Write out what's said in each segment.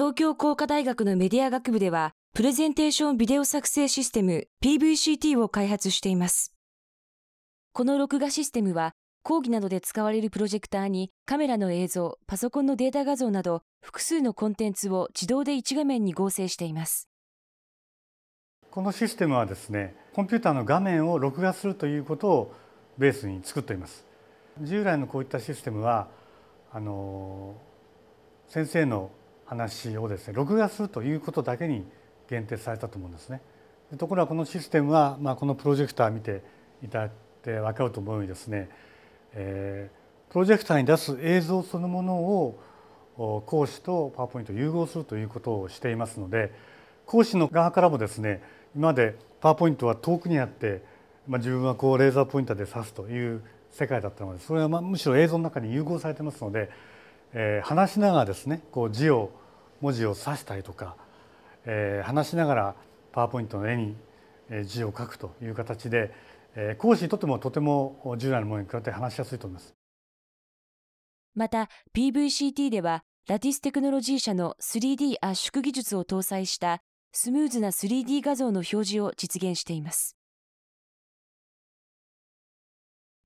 東京工科大学のメディア学部では、プレゼンテーションビデオ作成システム PVCT を開発しています。この録画システムは、講義などで使われるプロジェクターにカメラの映像、パソコンのデータ画像など複数のコンテンツを自動で1画面に合成しています。このシステムはですね、コンピューターの画面を録画するということをベースに作っています。従来のこういったシステムはあの先生の話をですね録画するということだけに限定されたと思うんですね。ところがこのシステムは、まあ、このプロジェクター見ていただいて分かると思うようにですね、えー、プロジェクターに出す映像そのものを講師とパワーポイントを融合するということをしていますので講師の側からもですね今までパワーポイントは遠くにあって、まあ、自分はこうレーザーポインターで指すという世界だったのでそれはむしろ映像の中に融合されてますので、えー、話しながらですねこう字を文字を指したりとか、えー、話しながらパワーポイントの絵に字を書くという形でえ講師にとってもとても従来のものに比べて話しやすいと思います。また PVCT ではラティステクノロジー社の 3D 圧縮技術を搭載したスムーズな 3D 画像の表示を実現しています。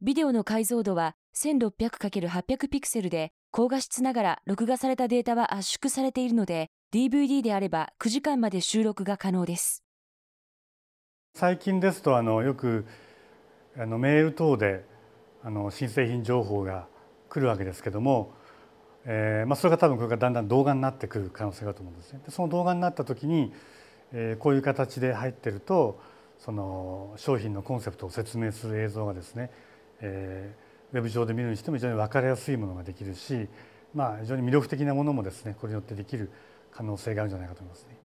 ビデオの解像度は 1600×800 ピクセルで高画質ながら録画されたデータは圧縮されているので、DVD であれば9時間まで収録が可能です。最近ですとあのよくあのメール等であの新製品情報が来るわけですけども、えーまあ、それが多分これかだんだん動画になってくる可能性があると思うんですね。でその動画になった時に、えー、こういう形で入ってるとその商品のコンセプトを説明する映像がですね、えウェブ上で見るにしても非常に分かりやすいものができるし、まあ、非常に魅力的なものもですねこれによってできる可能性があるんじゃないかと思いますね。